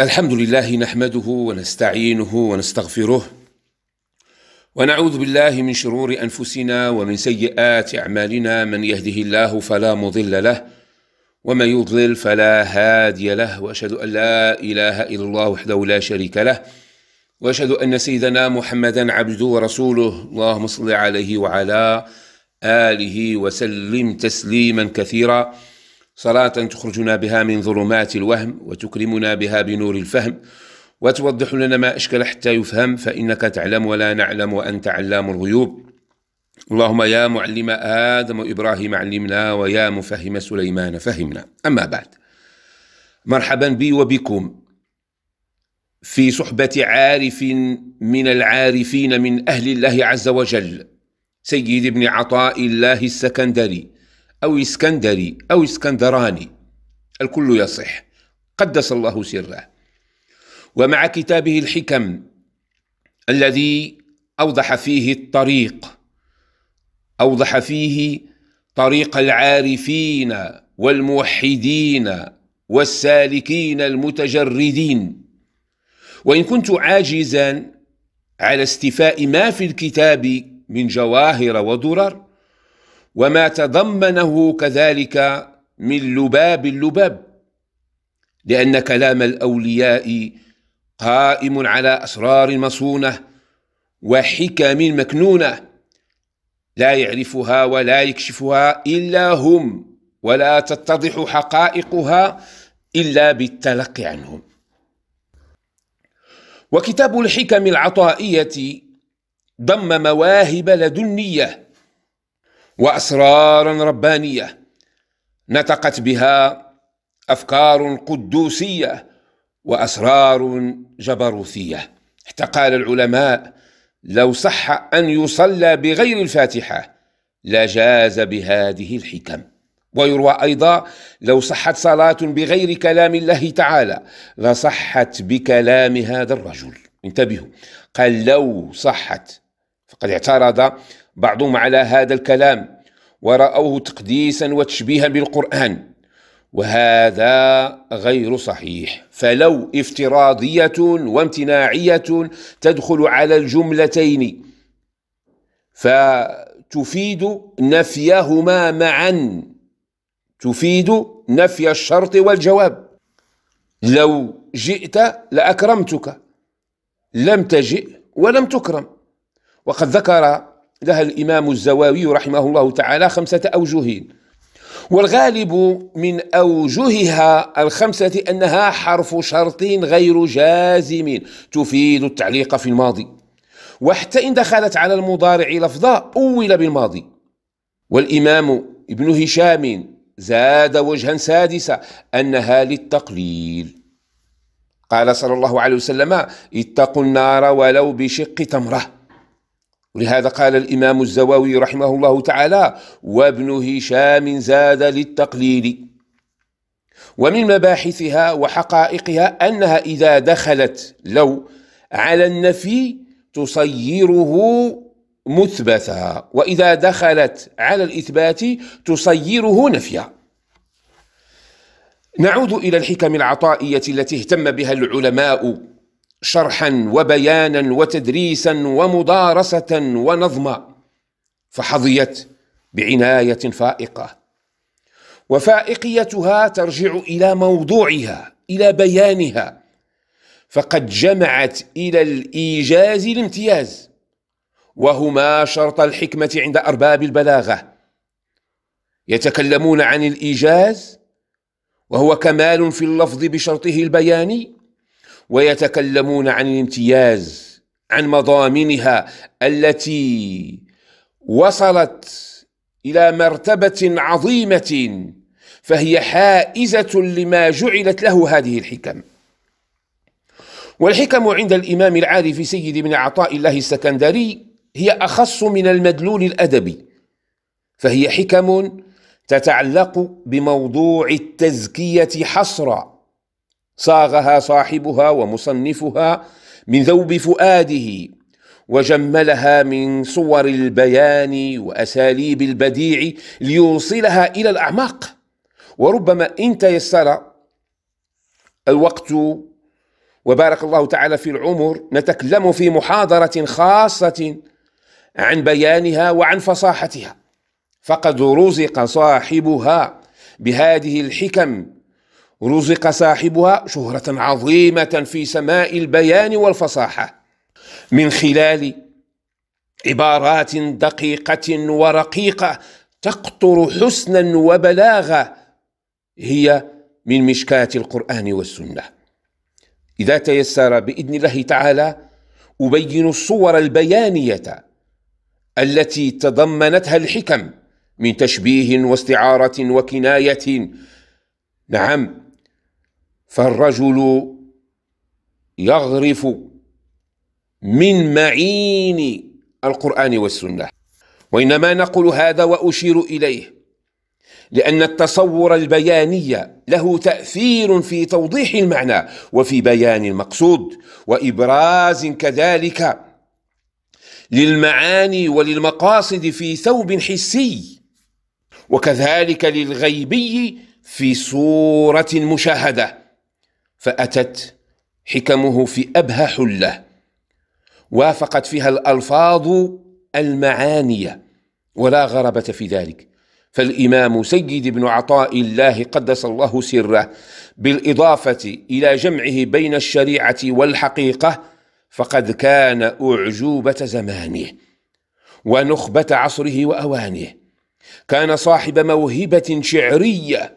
الحمد لله نحمده ونستعينه ونستغفره ونعوذ بالله من شرور انفسنا ومن سيئات اعمالنا من يهده الله فلا مضل له ومن يضلل فلا هادي له واشهد ان لا اله الا الله وحده لا شريك له واشهد ان سيدنا محمدا عبده ورسوله اللهم صل عليه وعلى اله وسلم تسليما كثيرا صلاة تخرجنا بها من ظلمات الوهم وتكرمنا بها بنور الفهم وتوضح لنا ما أشكل حتى يفهم فإنك تعلم ولا نعلم وأنت علام الغيوب اللهم يا معلم آدم وإبراهيم علمنا ويا مفهم سليمان فهمنا أما بعد مرحبا بي وبكم في صحبة عارف من العارفين من أهل الله عز وجل سيد ابن عطاء الله السكندري أو إسكندري أو إسكندراني الكل يصح قدس الله سره ومع كتابه الحكم الذي أوضح فيه الطريق أوضح فيه طريق العارفين والموحدين والسالكين المتجردين وإن كنت عاجزا على استفاء ما في الكتاب من جواهر ودرر وما تضمنه كذلك من لباب اللباب لان كلام الاولياء قائم على اسرار مصونه وحكم مكنونه لا يعرفها ولا يكشفها الا هم ولا تتضح حقائقها الا بالتلقي عنهم وكتاب الحكم العطائيه ضم مواهب لدنيه واسرارا ربانيه نطقت بها افكار قدوسيه واسرار جبروثيه حتى قال العلماء لو صح ان يصلى بغير الفاتحه لجاز بهذه الحكم ويروى ايضا لو صحت صلاه بغير كلام الله تعالى لصحت بكلام هذا الرجل انتبهوا قال لو صحت فقد اعترض بعضهم على هذا الكلام ورأوه تقديسا وتشبيها بالقرآن وهذا غير صحيح فلو افتراضية وامتناعية تدخل على الجملتين فتفيد نفيهما معا تفيد نفي الشرط والجواب لو جئت لأكرمتك لم تجئ ولم تكرم وقد ذكر لها الإمام الزواوي رحمه الله تعالى خمسة أوجه والغالب من أوجهها الخمسة أنها حرف شرط غير جازم تفيد التعليق في الماضي وحتى إن دخلت على المضارع لفظا أول بالماضي والإمام ابن هشام زاد وجها سادسا أنها للتقليل قال صلى الله عليه وسلم اتقوا النار ولو بشق تمره ولهذا قال الإمام الزواوي رحمه الله تعالى وابن هشام زاد للتقليل ومن مباحثها وحقائقها أنها إذا دخلت لو على النفي تصيره مثبتا وإذا دخلت على الإثبات تصيره نفيا نعود إلى الحكم العطائية التي اهتم بها العلماء شرحا وبيانا وتدريسا ومدارسه ونظما فحظيت بعنايه فائقه وفائقيتها ترجع الى موضوعها الى بيانها فقد جمعت الى الايجاز الامتياز وهما شرط الحكمه عند ارباب البلاغه يتكلمون عن الايجاز وهو كمال في اللفظ بشرطه البياني ويتكلمون عن الامتياز عن مضامنها التي وصلت الى مرتبه عظيمه فهي حائزه لما جعلت له هذه الحكم والحكم عند الامام العارف سيد بن عطاء الله السكندري هي اخص من المدلول الادبي فهي حكم تتعلق بموضوع التزكيه حصرا صاغها صاحبها ومصنفها من ذوب فؤاده وجملها من صور البيان واساليب البديع ليوصلها الى الاعماق وربما ان تيسر الوقت وبارك الله تعالى في العمر نتكلم في محاضره خاصه عن بيانها وعن فصاحتها فقد رزق صاحبها بهذه الحكم رزق صاحبها شهرة عظيمة في سماء البيان والفصاحة من خلال عبارات دقيقة ورقيقة تقطر حسنا وبلاغة هي من مشكات القرآن والسنة إذا تيسر بإذن الله تعالى أبين الصور البيانية التي تضمنتها الحكم من تشبيه واستعارة وكناية نعم فالرجل يغرف من معين القرآن والسنة وإنما نقول هذا وأشير إليه لأن التصور البياني له تأثير في توضيح المعنى وفي بيان المقصود وإبراز كذلك للمعاني وللمقاصد في ثوب حسي وكذلك للغيبي في صورة مشاهدة فأتت حكمه في أبهى حلة وافقت فيها الألفاظ المعاني ولا غرابة في ذلك فالإمام سيد بن عطاء الله قدس الله سره بالإضافة إلى جمعه بين الشريعة والحقيقة فقد كان أعجوبة زمانه ونخبة عصره وأوانه كان صاحب موهبة شعرية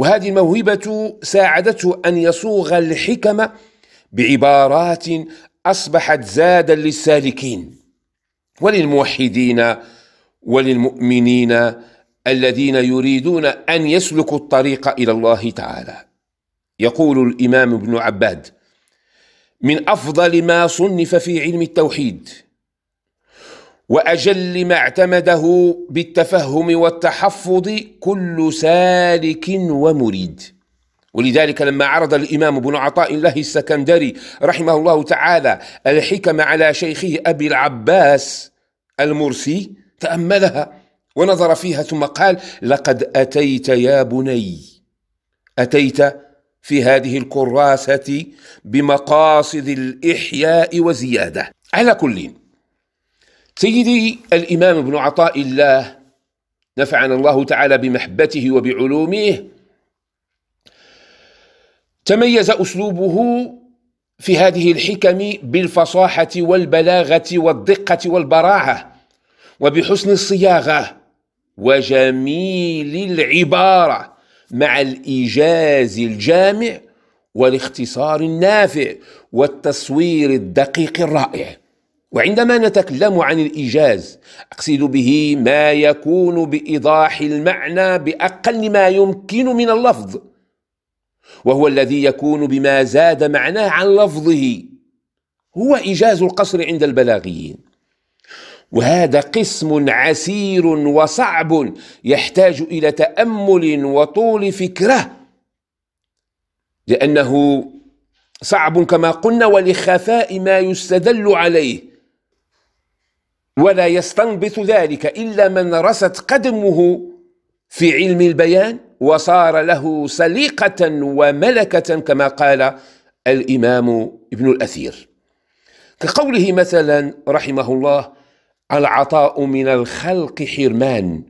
وهذه الموهبة ساعدته أن يصوغ الحكمة بعبارات أصبحت زادا للسالكين وللموحدين وللمؤمنين الذين يريدون أن يسلكوا الطريق إلى الله تعالى يقول الإمام ابن عباد من أفضل ما صنف في علم التوحيد واجل ما اعتمده بالتفهم والتحفظ كل سالك ومريد ولذلك لما عرض الامام ابن عطاء الله السكندري رحمه الله تعالى الحكم على شيخه ابي العباس المرسي تاملها ونظر فيها ثم قال لقد اتيت يا بني اتيت في هذه الكراسه بمقاصد الاحياء وزياده على كل سيدي الإمام ابن عطاء الله نفعنا الله تعالى بمحبته وبعلومه تميز أسلوبه في هذه الحكم بالفصاحة والبلاغة والدقة والبراعة وبحسن الصياغة وجميل العبارة مع الإيجاز الجامع والاختصار النافع والتصوير الدقيق الرائع وعندما نتكلم عن الايجاز اقصد به ما يكون بايضاح المعنى باقل ما يمكن من اللفظ وهو الذي يكون بما زاد معناه عن لفظه هو ايجاز القصر عند البلاغيين وهذا قسم عسير وصعب يحتاج الى تامل وطول فكره لانه صعب كما قلنا ولخفاء ما يستدل عليه ولا يستنبط ذلك إلا من رست قدمه في علم البيان وصار له سليقة وملكة كما قال الإمام ابن الأثير كقوله مثلا رحمه الله العطاء من الخلق حرمان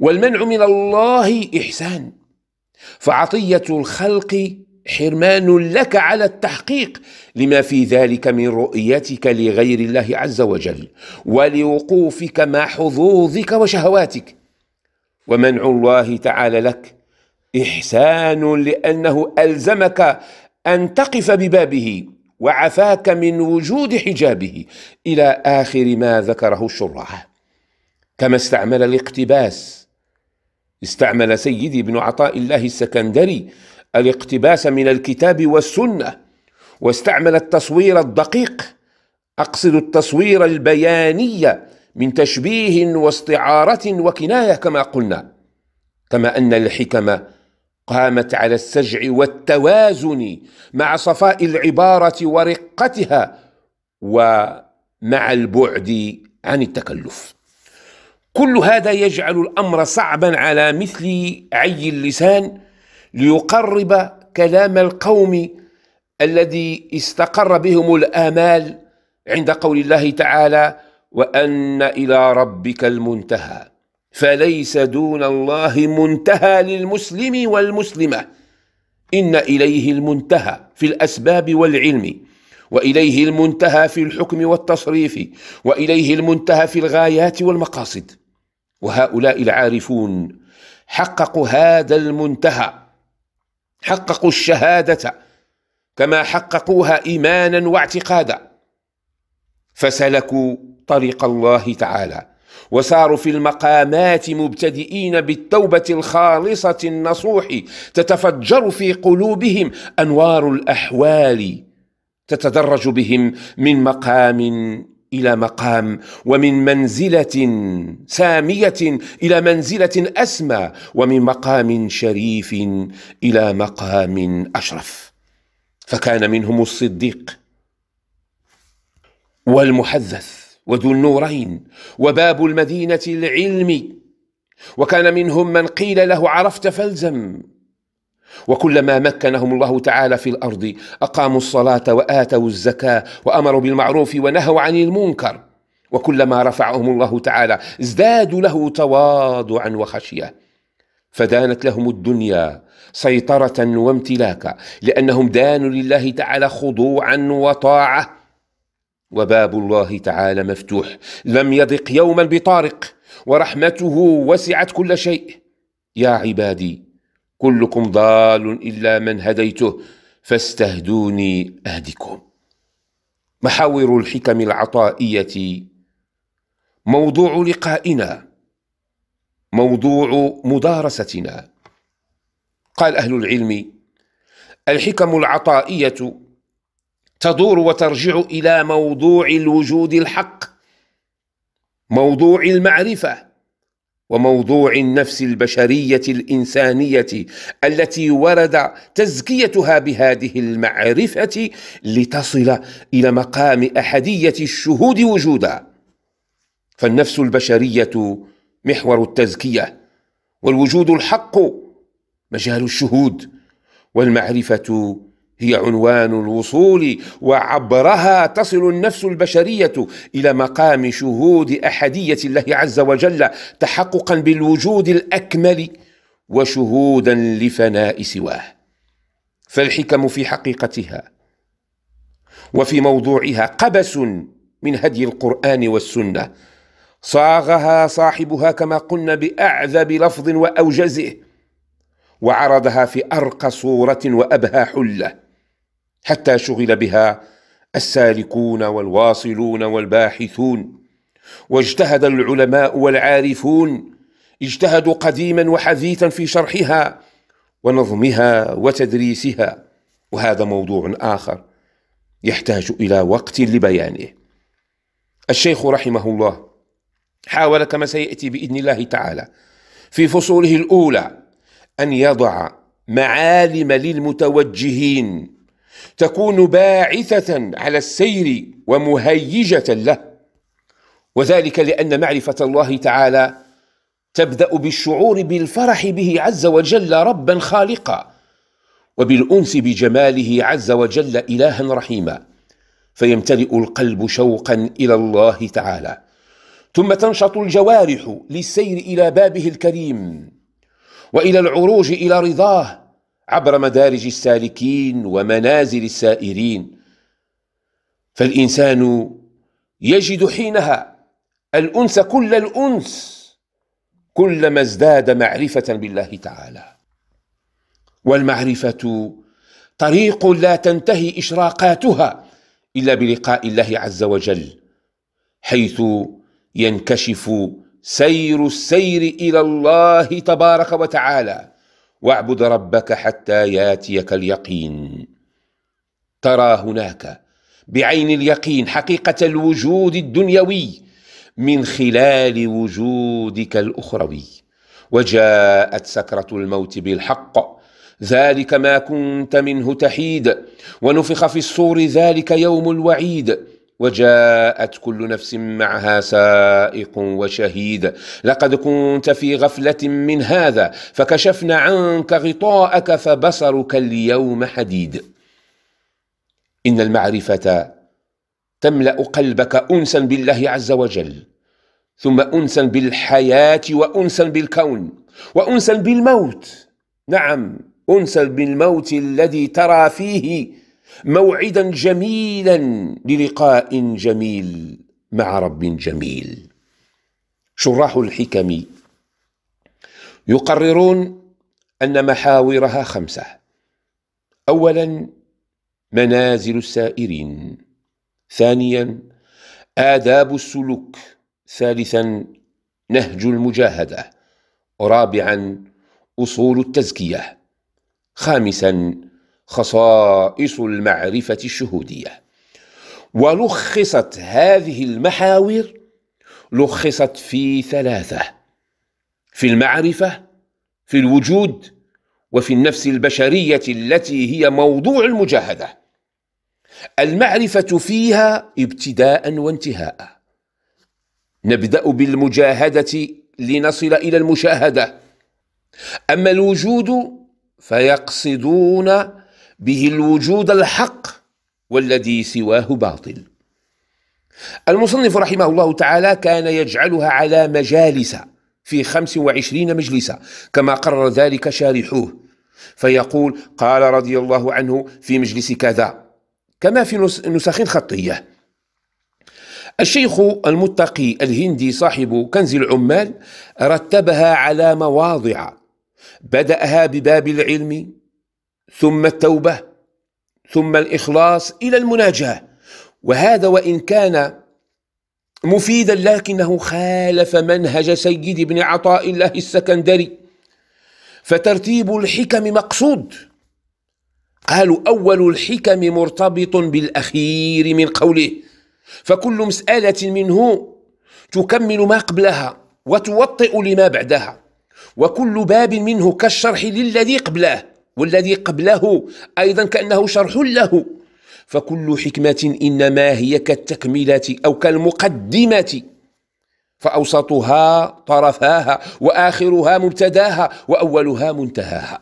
والمنع من الله إحسان فعطية الخلق حرمان لك على التحقيق لما في ذلك من رؤيتك لغير الله عز وجل ولوقوفك مع حظوظك وشهواتك ومنع الله تعالى لك احسان لانه الزمك ان تقف ببابه وعفاك من وجود حجابه الى اخر ما ذكره الشراح كما استعمل الاقتباس استعمل سيدي بن عطاء الله السكندري الاقتباس من الكتاب والسنه واستعمل التصوير الدقيق اقصد التصوير البياني من تشبيه واستعاره وكنايه كما قلنا كما ان الحكمه قامت على السجع والتوازن مع صفاء العباره ورقتها ومع البعد عن التكلف كل هذا يجعل الامر صعبا على مثل عي اللسان ليقرب كلام القوم الذي استقر بهم الآمال عند قول الله تعالى وأن إلى ربك المنتهى فليس دون الله منتهى للمسلم والمسلمة إن إليه المنتهى في الأسباب والعلم وإليه المنتهى في الحكم والتصريف وإليه المنتهى في الغايات والمقاصد وهؤلاء العارفون حققوا هذا المنتهى حققوا الشهادة كما حققوها إيمانا واعتقادا فسلكوا طريق الله تعالى وساروا في المقامات مبتدئين بالتوبة الخالصة النصوح تتفجر في قلوبهم أنوار الأحوال تتدرج بهم من مقام الى مقام ومن منزله ساميه الى منزله اسمى ومن مقام شريف الى مقام اشرف فكان منهم الصديق والمحدث وذو النورين وباب المدينه العلمي وكان منهم من قيل له عرفت فالزم وكلما مكنهم الله تعالى في الارض اقاموا الصلاه واتوا الزكاه وامروا بالمعروف ونهوا عن المنكر وكلما رفعهم الله تعالى ازدادوا له تواضعا وخشيه فدانت لهم الدنيا سيطره وامتلاكا لانهم دانوا لله تعالى خضوعا وطاعه وباب الله تعالى مفتوح لم يضق يوما بطارق ورحمته وسعت كل شيء يا عبادي كلكم ضال إلا من هديته فاستهدوني أهدكم محاور الحكم العطائية موضوع لقائنا موضوع مدارستنا قال أهل العلم الحكم العطائية تدور وترجع إلى موضوع الوجود الحق موضوع المعرفة وموضوع النفس البشريه الانسانيه التي ورد تزكيتها بهذه المعرفه لتصل الى مقام احديه الشهود وجودا فالنفس البشريه محور التزكيه والوجود الحق مجال الشهود والمعرفه هي عنوان الوصول وعبرها تصل النفس البشريه الى مقام شهود احديه الله عز وجل تحققا بالوجود الاكمل وشهودا لفناء سواه فالحكم في حقيقتها وفي موضوعها قبس من هدي القران والسنه صاغها صاحبها كما قلنا باعذب لفظ واوجزه وعرضها في ارقى صوره وابهى حله حتى شغل بها السالكون والواصلون والباحثون واجتهد العلماء والعارفون اجتهدوا قديما وحديثا في شرحها ونظمها وتدريسها وهذا موضوع اخر يحتاج الى وقت لبيانه الشيخ رحمه الله حاول كما سياتي باذن الله تعالى في فصوله الاولى ان يضع معالم للمتوجهين تكون باعثة على السير ومهيجة له وذلك لأن معرفة الله تعالى تبدأ بالشعور بالفرح به عز وجل ربا خالقا وبالأنس بجماله عز وجل إلها رحيما فيمتلئ القلب شوقا إلى الله تعالى ثم تنشط الجوارح للسير إلى بابه الكريم وإلى العروج إلى رضاه عبر مدارج السالكين ومنازل السائرين فالانسان يجد حينها الانس كل الانس كلما ازداد معرفه بالله تعالى والمعرفه طريق لا تنتهي اشراقاتها الا بلقاء الله عز وجل حيث ينكشف سير السير الى الله تبارك وتعالى واعبد ربك حتى ياتيك اليقين ترى هناك بعين اليقين حقيقه الوجود الدنيوي من خلال وجودك الاخروي وجاءت سكره الموت بالحق ذلك ما كنت منه تحيد ونفخ في الصور ذلك يوم الوعيد وجاءت كل نفس معها سائق وشهيد لقد كنت في غفله من هذا فكشفنا عنك غطاءك فبصرك اليوم حديد ان المعرفه تملا قلبك انسا بالله عز وجل ثم انسا بالحياه وانسا بالكون وانسا بالموت نعم انسا بالموت الذي ترى فيه موعدا جميلا للقاء جميل مع رب جميل شراح الحكم يقررون ان محاورها خمسه اولا منازل السائرين ثانيا آداب السلوك ثالثا نهج المجاهدة رابعا أصول التزكية خامسا خصائص المعرفة الشهودية ولخصت هذه المحاور لخصت في ثلاثة في المعرفة في الوجود وفي النفس البشرية التي هي موضوع المجاهدة المعرفة فيها ابتداء وانتهاء نبدأ بالمجاهدة لنصل إلى المشاهدة أما الوجود فيقصدون به الوجود الحق والذي سواه باطل المصنف رحمه الله تعالى كان يجعلها على مجالس في خمس وعشرين مجلسا كما قرر ذلك شارحوه فيقول قال رضي الله عنه في مجلس كذا كما في نسخ خطيه الشيخ المتقي الهندي صاحب كنز العمال رتبها على مواضع بداها بباب العلم ثم التوبه ثم الاخلاص الى المناجاه وهذا وان كان مفيدا لكنه خالف منهج سيد ابن عطاء الله السكندري فترتيب الحكم مقصود قالوا اول الحكم مرتبط بالاخير من قوله فكل مساله منه تكمل ما قبلها وتوطئ لما بعدها وكل باب منه كالشرح للذي قبله والذي قبله أيضا كأنه شرح له فكل حكمة إنما هي كالتكملة أو كالمقدمة فأوسطها طرفاها وآخرها مبتداها وأولها منتهاها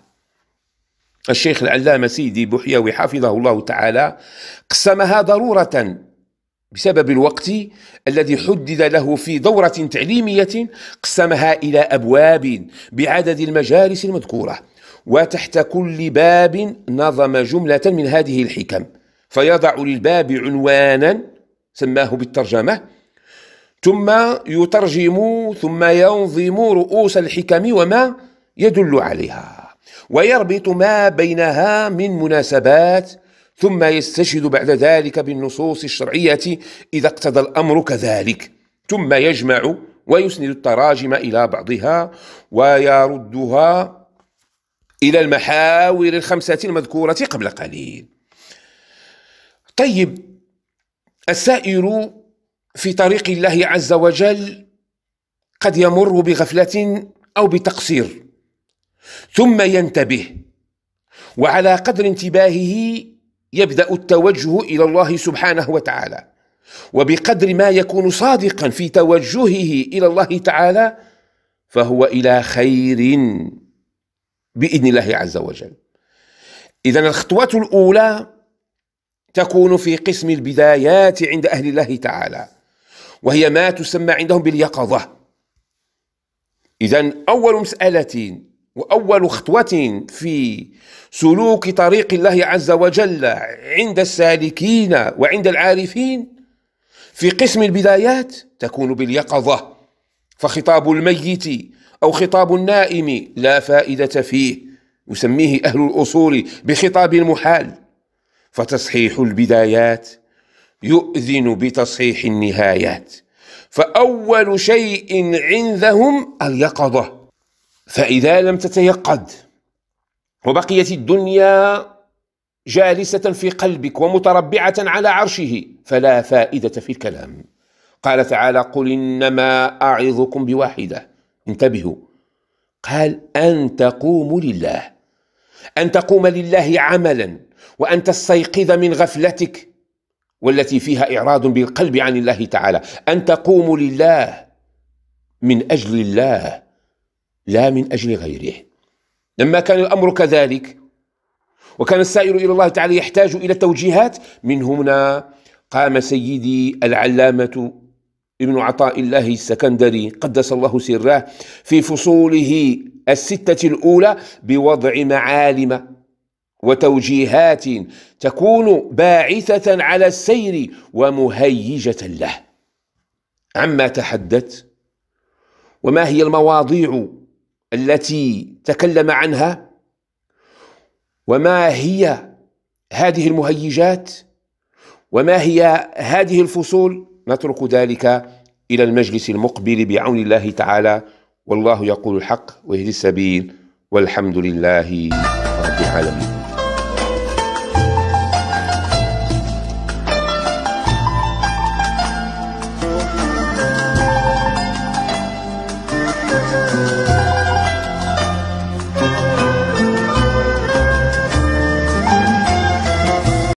الشيخ العلامة سيدي بحيوي حفظه الله تعالى قسمها ضرورة بسبب الوقت الذي حدد له في دورة تعليمية قسمها إلى أبواب بعدد المجالس المذكورة وتحت كل باب نظم جملة من هذه الحكم فيضع للباب عنوانا سماه بالترجمة ثم يترجم ثم ينظم رؤوس الحكم وما يدل عليها ويربط ما بينها من مناسبات ثم يستشهد بعد ذلك بالنصوص الشرعية إذا اقتضى الأمر كذلك ثم يجمع ويسند التراجم إلى بعضها ويردها إلى المحاور الخمسة المذكورة قبل قليل طيب السائر في طريق الله عز وجل قد يمر بغفلة أو بتقصير ثم ينتبه وعلى قدر انتباهه يبدأ التوجه إلى الله سبحانه وتعالى وبقدر ما يكون صادقا في توجهه إلى الله تعالى فهو إلى خير باذن الله عز وجل. اذا الخطوه الاولى تكون في قسم البدايات عند اهل الله تعالى وهي ما تسمى عندهم باليقظه. اذا اول مساله واول خطوه في سلوك طريق الله عز وجل عند السالكين وعند العارفين في قسم البدايات تكون باليقظه فخطاب الميت أو خطاب النائم لا فائدة فيه يسميه أهل الأصول بخطاب المحال فتصحيح البدايات يؤذن بتصحيح النهايات فأول شيء عندهم اليقظة فإذا لم تتيقظ وبقيت الدنيا جالسة في قلبك ومتربعة على عرشه فلا فائدة في الكلام قال تعالى قل إنما أعظكم بواحدة انتبهوا قال أن تقوم لله أن تقوم لله عملا وأن تستيقظ من غفلتك والتي فيها إعراض بالقلب عن الله تعالى أن تقوم لله من أجل الله لا من أجل غيره لما كان الأمر كذلك وكان السائر إلى الله تعالى يحتاج إلى توجيهات من هنا قام سيدي العلامة ابن عطاء الله السكندري قدس الله سره في فصوله الستة الأولى بوضع معالم وتوجيهات تكون باعثة على السير ومهيجة له عما تحدث وما هي المواضيع التي تكلم عنها وما هي هذه المهيجات وما هي هذه الفصول نترك ذلك إلى المجلس المقبل بعون الله تعالى والله يقول الحق ويهدي السبيل والحمد لله رب العالمين